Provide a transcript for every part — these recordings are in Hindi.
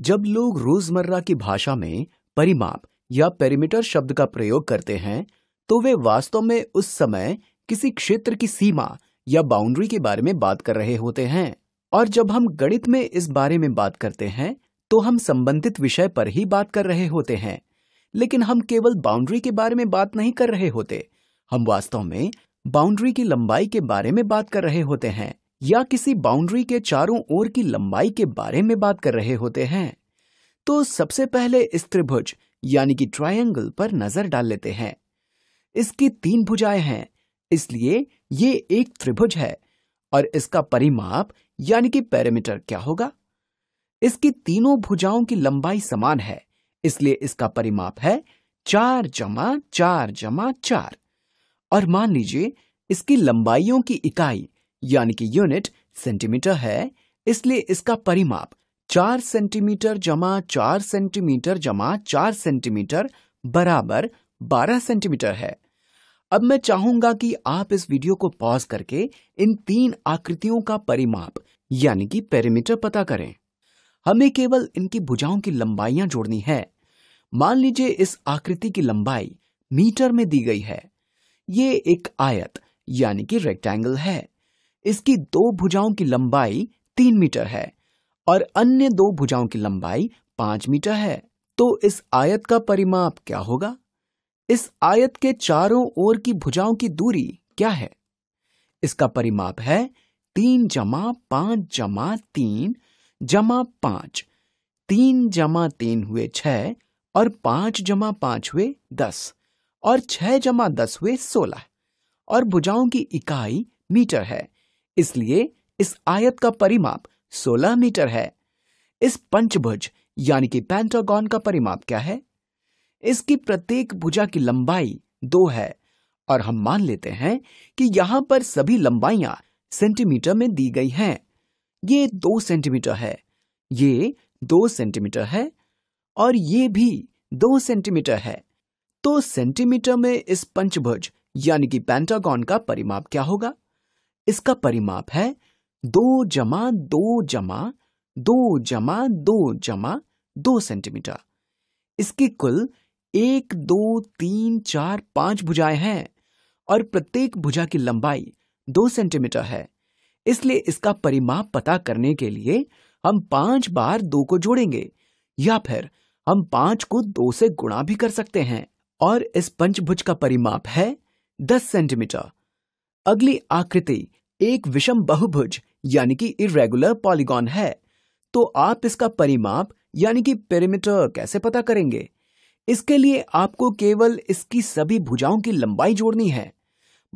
जब लोग रोजमर्रा की भाषा में परिमाप या पेरीमीटर शब्द का प्रयोग करते हैं तो वे वास्तव में उस समय किसी क्षेत्र की सीमा या बाउंड्री के बारे में बात कर रहे होते हैं और जब हम गणित में इस बारे में बात करते हैं तो हम संबंधित विषय पर ही बात कर रहे होते हैं लेकिन हम केवल बाउंड्री के बारे में बात नहीं कर रहे होते हम वास्तव में बाउंड्री की लंबाई के बारे में बात कर रहे होते हैं या किसी बाउंड्री के चारों ओर की लंबाई के बारे में बात कर रहे होते हैं तो सबसे पहले इस त्रिभुज यानी कि ट्रायंगल पर नजर डाल लेते हैं इसकी तीन भुजाएं हैं इसलिए ये एक त्रिभुज है और इसका परिमाप यानी कि पैरामीटर क्या होगा इसकी तीनों भुजाओं की लंबाई समान है इसलिए इसका परिमाप है चार जमा चार जमा चार और मान लीजिए इसकी लंबाइयों की इकाई यानी कि यूनिट सेंटीमीटर है इसलिए इसका परिमाप चार सेंटीमीटर जमा चार सेंटीमीटर जमा चार सेंटीमीटर बराबर बारह सेंटीमीटर है अब मैं चाहूंगा कि आप इस वीडियो को पॉज करके इन तीन आकृतियों का परिमाप यानी कि पेरीमीटर पता करें हमें केवल इनकी भुजाओं की लंबाइयां जोड़नी है मान लीजिए इस आकृति की लंबाई मीटर में दी गई है ये एक आयत यानी कि रेक्टेंगल है इसकी दो भुजाओं की लंबाई तीन मीटर है और अन्य दो भुजाओं की लंबाई पांच मीटर है तो इस आयत का परिमाप क्या होगा इस आयत के चारों ओर की भुजाओं की दूरी क्या है इसका परिमाप है तीन जमा पांच जमा तीन जमा पांच तीन जमा तीन हुए छह और पांच जमा पांच हुए दस और छह जमा दस हुए सोलह और भुजाओं की इकाई मीटर है इसलिए इस आयत का परिमाप 16 मीटर है इस पंचभुज यानी कि पैंटागॉन का परिमाप क्या है इसकी प्रत्येक भुजा की लंबाई दो है और हम मान लेते हैं कि यहां पर सभी लंबाइयां सेंटीमीटर में दी गई हैं ये दो सेंटीमीटर है ये दो सेंटीमीटर है और ये भी दो सेंटीमीटर है तो सेंटीमीटर में इस पंचभुज यानी कि पैंटागॉन का परिमाप क्या होगा इसका परिमाप है दो जमा दो जमा दो जमा दो जमा दो सेंटीमीटर इसकी कुल एक दो तीन चार पांच भुजाएं हैं और प्रत्येक भुजा की लंबाई दो सेंटीमीटर है इसलिए इसका परिमाप पता करने के लिए हम पांच बार दो को जोड़ेंगे या फिर हम पांच को दो से गुणा भी कर सकते हैं और इस पंचभुज का परिमाप है दस सेंटीमीटर अगली आकृति एक विषम बहुभुज यानी कि इरेगुलर पॉलीगॉन है तो आप इसका परिमाप यानी कि पेरीमीटर कैसे पता करेंगे इसके लिए आपको केवल इसकी सभी भुजाओं की लंबाई जोड़नी है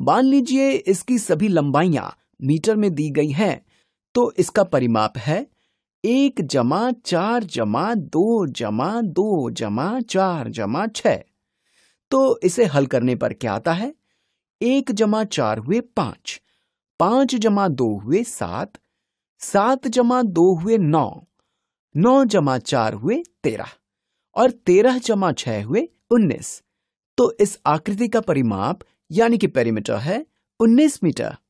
मान लीजिए इसकी सभी लंबाइयां मीटर में दी गई हैं तो इसका परिमाप है एक जमा चार जमा दो जमा दो जमा चार जमा छ तो इसे हल करने पर क्या आता है एक जमा चार हुए पांच पांच जमा दो हुए सात सात जमा दो हुए नौ नौ जमा चार हुए तेरह और तेरह जमा छह हुए उन्नीस तो इस आकृति का परिमाप यानी कि पेरीमीटर है उन्नीस मीटर